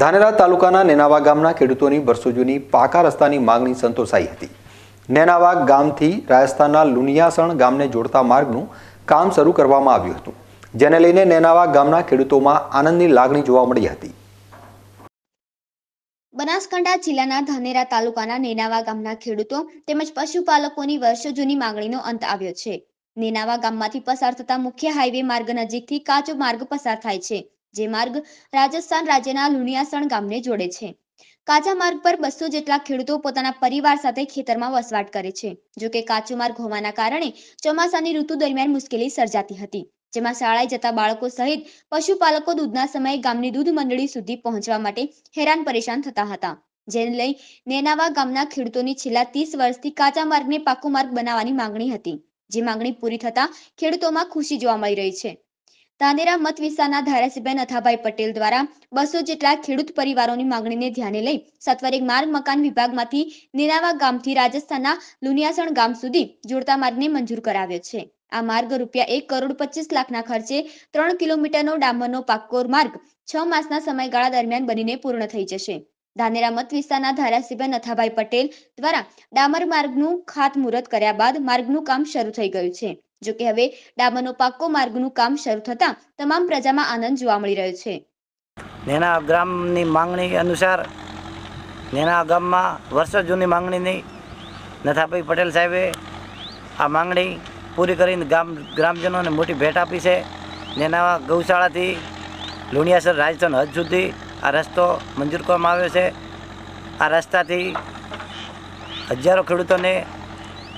ધાનેરા તાલુકાના નેનાવા ગામના ખેડૂતોની વર્ષો જૂની પાકા રસ્તાની માંગણી સંતોષાઈ હતી નેનાવા ગામથી રાજસ્થાનના લુનિયાસણ ગામને જોડતા માર્ગનું કામ શરૂ કરવામાં આવ્યું હતું જેને લઈને નેનાવા ગામના ખેડૂતોમાં આનંદની લાગણી જોવા મળી હતી બનાસકાંઠા જિલ્લાના ધાનેરા તાલુકાના નેનાવા ગામના ખેડૂતો તેમજ પશુપાલકોની વર્ષો જૂની માંગણીનો અંત આવ્યો છે નેનાવા ગામમાંથી પસાર થતા મુખ્ય હાઈવે માર્ગ નજીકથી કાચો માર્ગ પસાર થાય છે જે માર્ગ રાજસ્થાન રાજ્યના લુણિયાસણ ગામને જોડે છે કાચા માર્ગ પર બસો જેટલા ખેડૂતો પોતાના પરિવાર સાથે ખેતરમાં વસવાટ કરે છે જો કે કાચો માર્ગ હોવાના કારણે ચોમાસાની ઋતુ દરમિયાન મુશ્કેલી સર્જાતી હતી જેમાં શાળાએ જતા બાળકો સહિત પશુપાલકો દૂધના સમયે ગામની દૂધ મંડળી સુધી પહોંચવા માટે હેરાન પરેશાન થતા હતા જેને લઈ નેનાવા ગામના ખેડૂતોની છેલ્લા ત્રીસ વર્ષથી કાચા માર્ગને પાકો માર્ગ બનાવવાની માંગણી હતી જે માંગણી પૂરી થતા ખેડૂતોમાં ખુશી જોવા મળી રહી છે મત વિસ્તારના ધારાસભ્ય નથાભાઈ પટેલ દ્વારા બસો જેટલા ખેડૂત પરિવારોની માંગણીને ધ્યાને લઈ સત્વરે માર્ગ મકાન વિભાગમાંથી નિનાવા ગામથી રાજસ્થાનના લુનિયાસણ ગામ સુધી જોડતા માર્ગને મંજૂર કરાવ્યો છે આ માર્ગ રૂપિયા એક કરોડ પચીસ લાખના ખર્ચે ત્રણ કિલોમીટરનો ડામરનો પાકોર માર્ગ છ માસના સમયગાળા દરમિયાન બનીને પૂર્ણ થઈ જશે ધાનેરા મત વિસ્તારના ધારાસભ્ય નથાભાઈ પટેલ દ્વારા ડામર માર્ગનું ખાતમુહૂર્ત કર્યા બાદ માર્ગનું કામ શરૂ થઈ ગયું છે જોકે હવે ડામરનો પાક્કો માર્ગનું કામ શરૂ થતાં તમામ પ્રજામાં આનંદ જોવા મળી રહ્યો છે નેના ગ્રામની માંગણી અનુસાર નેના ગામમાં વર્ષો જૂની માંગણીની નથાભાઈ પટેલ સાહેબે આ માંગણી પૂરી કરીને ગામ ગ્રામજનોને મોટી ભેટ આપી છે નેના ગૌશાળાથી લુણિયાસર રાજસ્થાન હદ સુધી આ રસ્તો મંજૂર કરવામાં આવ્યો છે આ રસ્તાથી હજારો ખેડૂતોને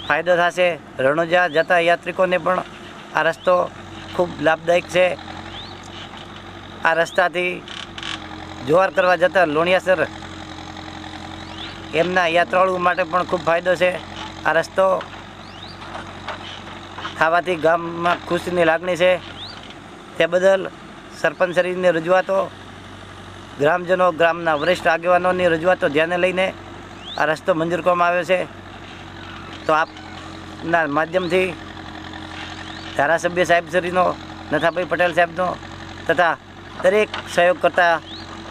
ફાયદો થશે રણુજા જતા યાત્રિકોને પણ આ રસ્તો ખૂબ લાભદાયક છે આ રસ્તાથી જોવાર કરવા જતા લોણિયાસર એમના યાત્રાળુ માટે પણ ખૂબ ફાયદો છે આ રસ્તો થવાથી ગામમાં ખુશીની લાગણી છે તે બદલ સરપંચશ્રીની રજૂઆતો ગ્રામજનો ગ્રામના વરિષ્ઠ આગેવાનોની રજૂઆતો ધ્યાને લઈને આ રસ્તો મંજૂર કરવામાં આવ્યો છે તો આપ ના માધ્યમથી ધારાસભ્ય સાહેબ શ્રીનો નથાભાઈ પટેલ સાહેબનો તથા દરેક સહયોગ કરતા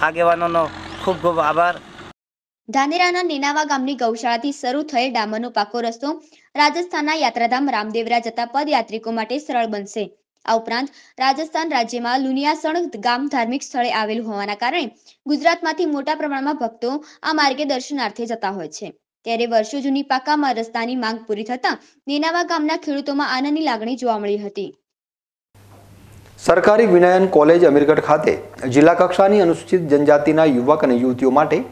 આગેવાનોનો ખૂબ ખૂબ આભાર ધાનેરાના નેનાવા ગામની ગૌશાળાથી શરૂ થયેલ ડામરનો પાકો રસ્તો રાજસ્થાનના યાત્રાધામ રામદેવરા જતા પદયાત્રિકો માટે સરળ બનશે આ ઉપરાંત રાજસ્થાન રાજ્યમાં લુનિયાસણ ગામ ધાર્મિક સ્થળે આવેલું હોવાના કારણે ગુજરાતમાંથી મોટા પ્રમાણમાં ભક્તો આ માર્ગે દર્શનાર્થે જતા હોય છે ત્યારે વર્ષો જૂની પાકામાં રસ્તાની માંગ પૂરી થતાં નેનાવા ગામના ખેડૂતોમાં આનંદની લાગણી જોવા મળી હતી સરકારી વિનયન કોલેજ અમીરગઢ ખાતે જિલ્લા કક્ષાની અનુસૂચિત જનજાતિના યુવક અને યુવતીઓ માટે